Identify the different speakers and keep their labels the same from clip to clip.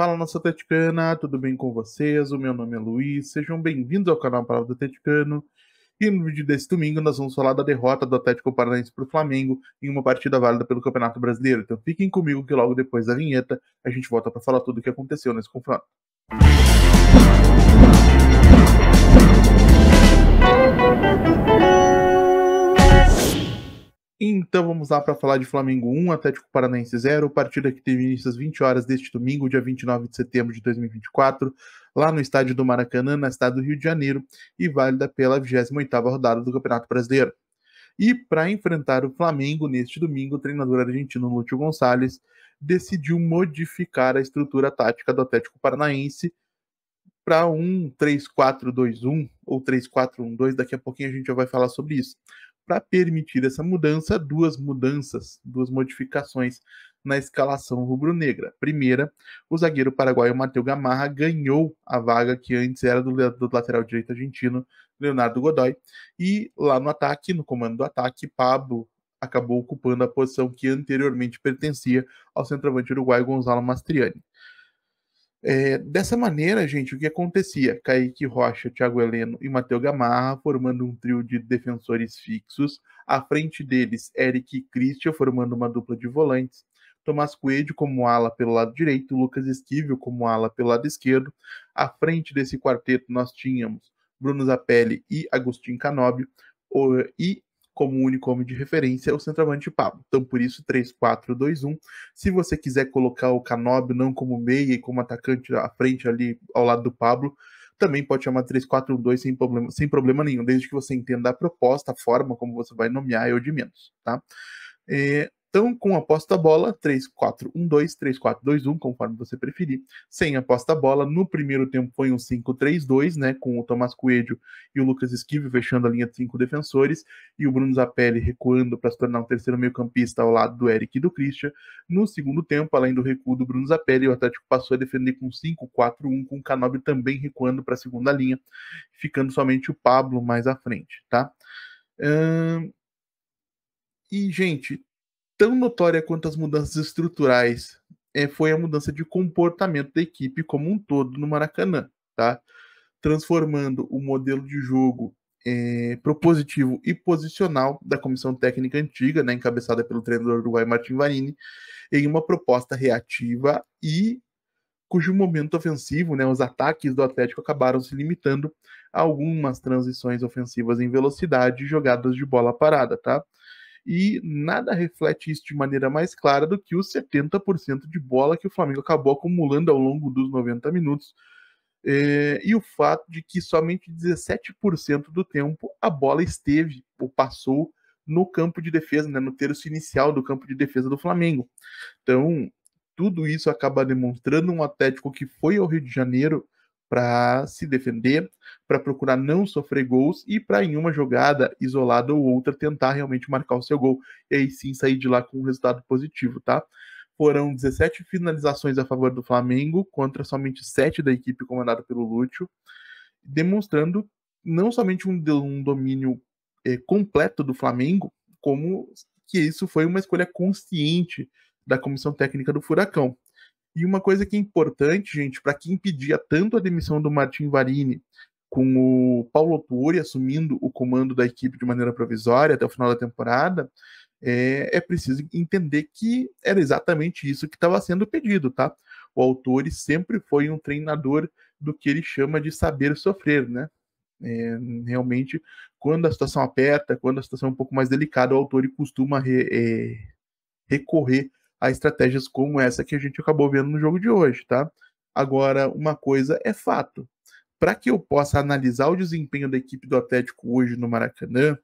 Speaker 1: Fala nossa Atleticana, tudo bem com vocês? O meu nome é Luiz, sejam bem-vindos ao canal Palavra do Atleticano. E no vídeo desse domingo nós vamos falar da derrota do Atlético Paranaense para o Flamengo em uma partida válida pelo Campeonato Brasileiro. Então fiquem comigo que logo depois da vinheta a gente volta para falar tudo o que aconteceu nesse confronto. Então vamos lá para falar de Flamengo 1, Atlético Paranaense 0, partida que teve início às 20 horas deste domingo, dia 29 de setembro de 2024, lá no estádio do Maracanã, na cidade do Rio de Janeiro, e válida pela 28ª rodada do Campeonato Brasileiro. E para enfrentar o Flamengo neste domingo, o treinador argentino Lúcio Gonçalves decidiu modificar a estrutura tática do Atlético Paranaense para um 3-4-2-1 ou 3-4-1-2, daqui a pouquinho a gente já vai falar sobre isso para permitir essa mudança, duas mudanças, duas modificações na escalação rubro-negra. Primeira, o zagueiro paraguaio Matheus Gamarra ganhou a vaga que antes era do, do, lateral direito argentino Leonardo Godoy, e lá no ataque, no comando do ataque, Pablo acabou ocupando a posição que anteriormente pertencia ao centroavante uruguaio Gonzalo Mastriani. É, dessa maneira, gente, o que acontecia? Kaique Rocha, Thiago Heleno e Matheus Gamarra formando um trio de defensores fixos. À frente deles, Eric e Christian formando uma dupla de volantes. Tomás Coelho como ala pelo lado direito, Lucas Esquivel como ala pelo lado esquerdo. À frente desse quarteto, nós tínhamos Bruno Zapelli e Agostinho Canobio. E como o único homem de referência, é o centroavante de Pablo. Então, por isso, 3-4-2-1. Se você quiser colocar o Canob não como meia e como atacante à frente ali ao lado do Pablo, também pode chamar 3-4-1-2 sem problema, sem problema nenhum, desde que você entenda a proposta, a forma como você vai nomear, eu de menos, tá? É, então, com aposta bola, 3-4-1-2, 3-4-2-1, conforme você preferir. Sem aposta bola, no primeiro tempo foi um 5-3-2, né? Com o Tomás Coelho e o Lucas Esquivo fechando a linha de cinco defensores e o Bruno Zapelli recuando para se tornar um terceiro meio-campista ao lado do Eric e do Christian. No segundo tempo, além do recuo do Bruno Zapelli, o Atlético passou a defender com 5-4-1, com o Canobi também recuando para a segunda linha, ficando somente o Pablo mais à frente, tá? Hum... E, gente, tão notória quanto as mudanças estruturais é, foi a mudança de comportamento da equipe como um todo no Maracanã, tá? Transformando o modelo de jogo é, propositivo e posicional da comissão técnica antiga, né, encabeçada pelo treinador uruguai Martin Varini, em uma proposta reativa e cujo momento ofensivo, né, os ataques do Atlético acabaram se limitando a algumas transições ofensivas em velocidade e jogadas de bola parada, tá? e nada reflete isso de maneira mais clara do que os 70% de bola que o Flamengo acabou acumulando ao longo dos 90 minutos. É, e o fato de que somente 17% do tempo a bola esteve ou passou no campo de defesa, né, no terço inicial do campo de defesa do Flamengo. Então, tudo isso acaba demonstrando um Atlético que foi ao Rio de Janeiro para se defender, para procurar não sofrer gols e para em uma jogada isolada ou outra tentar realmente marcar o seu gol e aí sim sair de lá com um resultado positivo, tá? Foram 17 finalizações a favor do Flamengo contra somente 7 da equipe comandada pelo Lúcio, demonstrando não somente um, um domínio é, completo do Flamengo, como que isso foi uma escolha consciente da comissão técnica do Furacão. E uma coisa que é importante, gente, para quem pedia tanto a demissão do Martin Varini, com o Paulo Tuori assumindo o comando da equipe de maneira provisória até o final da temporada, é, é preciso entender que era exatamente isso que estava sendo pedido, tá? O Autori sempre foi um treinador do que ele chama de saber sofrer, né? É, realmente, quando a situação aperta, quando a situação é um pouco mais delicada, o Autori costuma re, é, recorrer a estratégias como essa que a gente acabou vendo no jogo de hoje, tá? Agora, uma coisa é fato. Para que eu possa analisar o desempenho da equipe do Atlético hoje no Maracanã,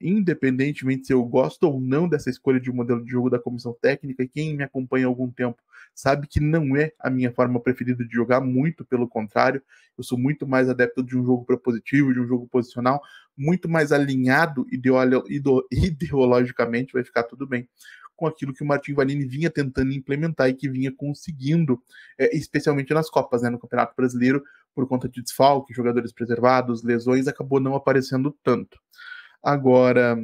Speaker 1: independentemente se eu gosto ou não dessa escolha de um modelo de jogo da comissão técnica, quem me acompanha há algum tempo sabe que não é a minha forma preferida de jogar, muito pelo contrário, eu sou muito mais adepto de um jogo propositivo, de um jogo posicional, muito mais alinhado ideologicamente, vai ficar tudo bem, com aquilo que o Martin Valini vinha tentando implementar e que vinha conseguindo, é, especialmente nas Copas, né, no Campeonato Brasileiro, por conta de desfalque, jogadores preservados, lesões, acabou não aparecendo tanto. Agora,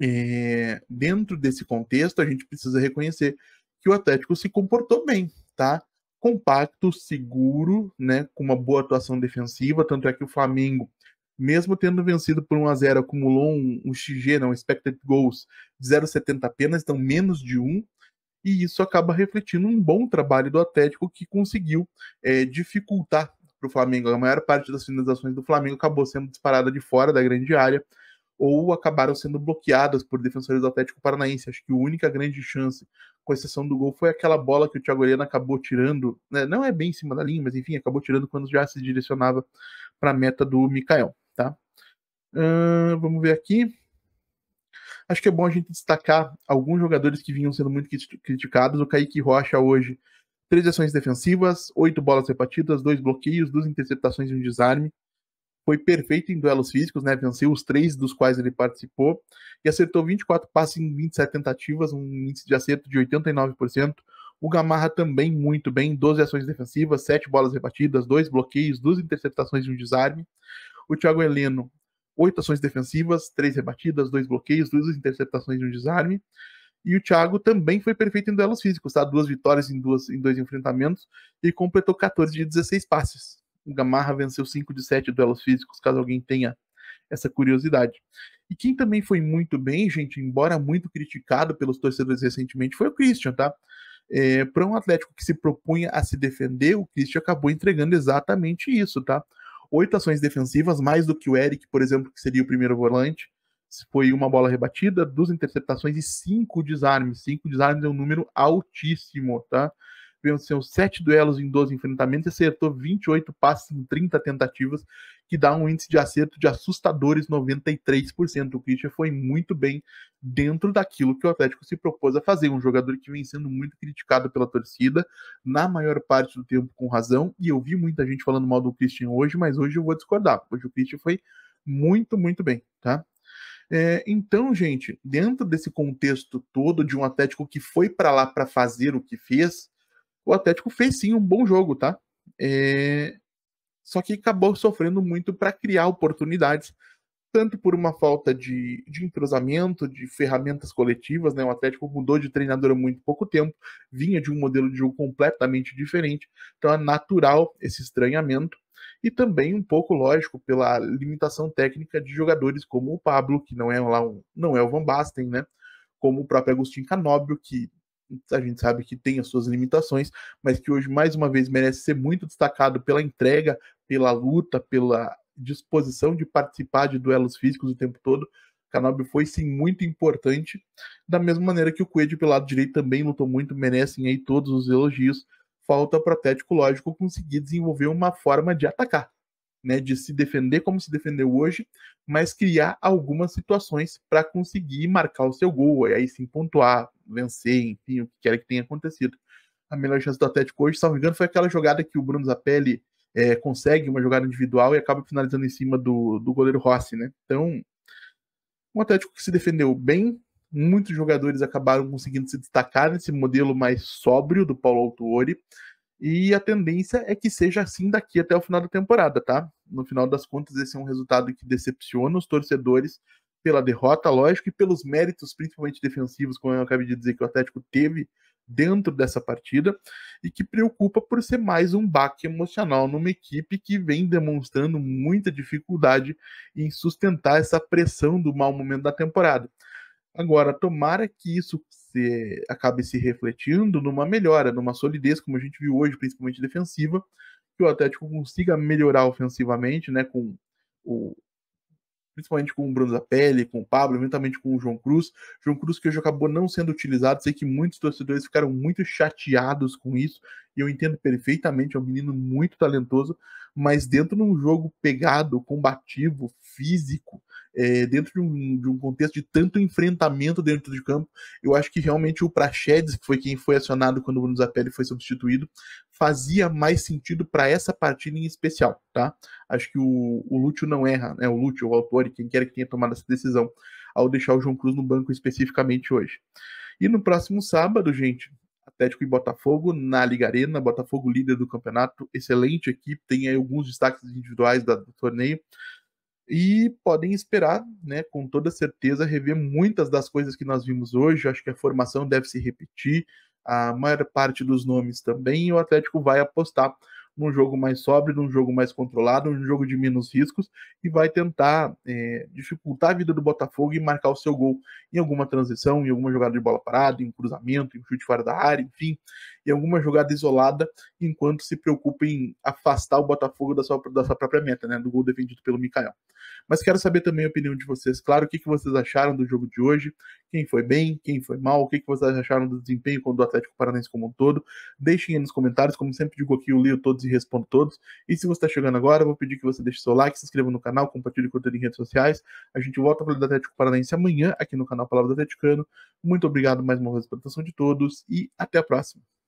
Speaker 1: é, dentro desse contexto, a gente precisa reconhecer que o Atlético se comportou bem, tá? Compacto, seguro, né, com uma boa atuação defensiva, tanto é que o Flamengo mesmo tendo vencido por 1 a 0 acumulou um, um XG, não, né, expected goals de 0,70 apenas, então menos de 1, e isso acaba refletindo um bom trabalho do Atlético que conseguiu é, dificultar para o Flamengo. A maior parte das finalizações do Flamengo acabou sendo disparada de fora da grande área ou acabaram sendo bloqueadas por defensores do Atlético Paranaense. Acho que a única grande chance, com exceção do gol, foi aquela bola que o Thiago Helena acabou tirando, né? não é bem em cima da linha, mas enfim, acabou tirando quando já se direcionava para a meta do Micael. Tá? Uh, vamos ver aqui. Acho que é bom a gente destacar alguns jogadores que vinham sendo muito criticados. O Kaique Rocha hoje, três ações defensivas, oito bolas repartidas, dois bloqueios, duas interceptações e um desarme. Foi perfeito em duelos físicos, né? Venceu os três dos quais ele participou e acertou 24 passes em 27 tentativas, um índice de acerto de 89%. O Gamarra também muito bem, 12 ações defensivas, 7 bolas repartidas 2 bloqueios, 2 interceptações e um desarme. O Thiago Heleno, oito ações defensivas, três rebatidas, dois bloqueios, duas interceptações e um desarme. E o Thiago também foi perfeito em duelos físicos, tá? Duas vitórias em, duas, em dois enfrentamentos e completou 14 de 16 passes. O Gamarra venceu 5 de 7 duelos físicos, caso alguém tenha essa curiosidade. E quem também foi muito bem, gente, embora muito criticado pelos torcedores recentemente, foi o Christian, tá? É, Para um Atlético que se propunha a se defender, o Christian acabou entregando exatamente isso, tá? oito ações defensivas, mais do que o Eric, por exemplo, que seria o primeiro volante. Foi uma bola rebatida, duas interceptações e cinco desarmes. Cinco desarmes é um número altíssimo, tá? venceu 7 duelos em 12 enfrentamentos e acertou 28 passes em 30 tentativas, que dá um índice de acerto de assustadores 93%. O Christian foi muito bem dentro daquilo que o Atlético se propôs a fazer. Um jogador que vem sendo muito criticado pela torcida, na maior parte do tempo com razão, e eu vi muita gente falando mal do Christian hoje, mas hoje eu vou discordar. Hoje o Christian foi muito, muito bem, tá? É, então, gente, dentro desse contexto todo de um Atlético que foi para lá para fazer o que fez, o Atlético fez sim um bom jogo, tá? É... Só que acabou sofrendo muito para criar oportunidades, tanto por uma falta de, de entrosamento, de ferramentas coletivas, né? O Atlético mudou de treinador há muito pouco tempo, vinha de um modelo de jogo completamente diferente, então é natural esse estranhamento. E também um pouco lógico pela limitação técnica de jogadores como o Pablo, que não é lá um, não é o Van Basten, né? Como o próprio Agostinho Canóbio, que a gente sabe que tem as suas limitações, mas que hoje, mais uma vez, merece ser muito destacado pela entrega, pela luta, pela disposição de participar de duelos físicos o tempo todo. Canobi foi sim muito importante, da mesma maneira que o Coelho pelo lado direito também lutou muito, merecem aí todos os elogios. Falta para o Atlético, lógico, conseguir desenvolver uma forma de atacar né, de se defender como se defendeu hoje, mas criar algumas situações para conseguir marcar o seu gol, e aí sim pontuar, vencer, enfim, o que quer que tenha acontecido. A melhor chance do Atlético hoje, se não me engano, foi aquela jogada que o Bruno Zapelli é, consegue, uma jogada individual, e acaba finalizando em cima do, do goleiro Rossi, né? Então, um Atlético que se defendeu bem, muitos jogadores acabaram conseguindo se destacar nesse modelo mais sóbrio do Paulo Autuori, e a tendência é que seja assim daqui até o final da temporada, tá? No final das contas, esse é um resultado que decepciona os torcedores pela derrota, lógico, e pelos méritos, principalmente defensivos, como eu acabei de dizer, que o Atlético teve dentro dessa partida e que preocupa por ser mais um baque emocional numa equipe que vem demonstrando muita dificuldade em sustentar essa pressão do mau momento da temporada. Agora, tomara que isso se, acabe se refletindo numa melhora, numa solidez, como a gente viu hoje, principalmente defensiva, que o Atlético consiga melhorar ofensivamente, né, com o, principalmente com o Bruno da Pele, com o Pablo, eventualmente com o João Cruz. João Cruz que hoje acabou não sendo utilizado, sei que muitos torcedores ficaram muito chateados com isso, e eu entendo perfeitamente, é um menino muito talentoso, mas dentro de um jogo pegado, combativo, físico, é, dentro de um, de um, contexto de tanto enfrentamento dentro de campo, eu acho que realmente o Praxedes, que foi quem foi acionado quando o Bruno Zapelli foi substituído, fazia mais sentido para essa partida em especial, tá? Acho que o, o Lúcio não erra, né? O Lúcio, o e quem quer que tenha tomado essa decisão ao deixar o João Cruz no banco especificamente hoje. E no próximo sábado, gente, Atlético e Botafogo na Liga Arena, Botafogo líder do campeonato, excelente equipe, tem aí alguns destaques individuais da, do torneio e podem esperar, né, com toda certeza, rever muitas das coisas que nós vimos hoje. Acho que a formação deve se repetir, a maior parte dos nomes também, e o Atlético vai apostar num jogo mais sóbrio, num jogo mais controlado, num jogo de menos riscos e vai tentar é, dificultar a vida do Botafogo e marcar o seu gol em alguma transição, em alguma jogada de bola parada, em um cruzamento, em um chute fora da área, enfim, em alguma jogada isolada, enquanto se preocupa em afastar o Botafogo da sua, da sua própria meta, né, do gol defendido pelo Mikael. Mas quero saber também a opinião de vocês, claro, o que, que vocês acharam do jogo de hoje, quem foi bem, quem foi mal, o que, que vocês acharam do desempenho do Atlético Paranaense como um todo. Deixem aí nos comentários, como sempre digo aqui, eu leio todos e respondo todos. E se você está chegando agora, vou pedir que você deixe seu like, se inscreva no canal, compartilhe o conteúdo em redes sociais. A gente volta para o Atlético Paranaense amanhã aqui no canal Palavra do Atleticano. Muito obrigado mais uma vez pela atenção de todos e até a próxima.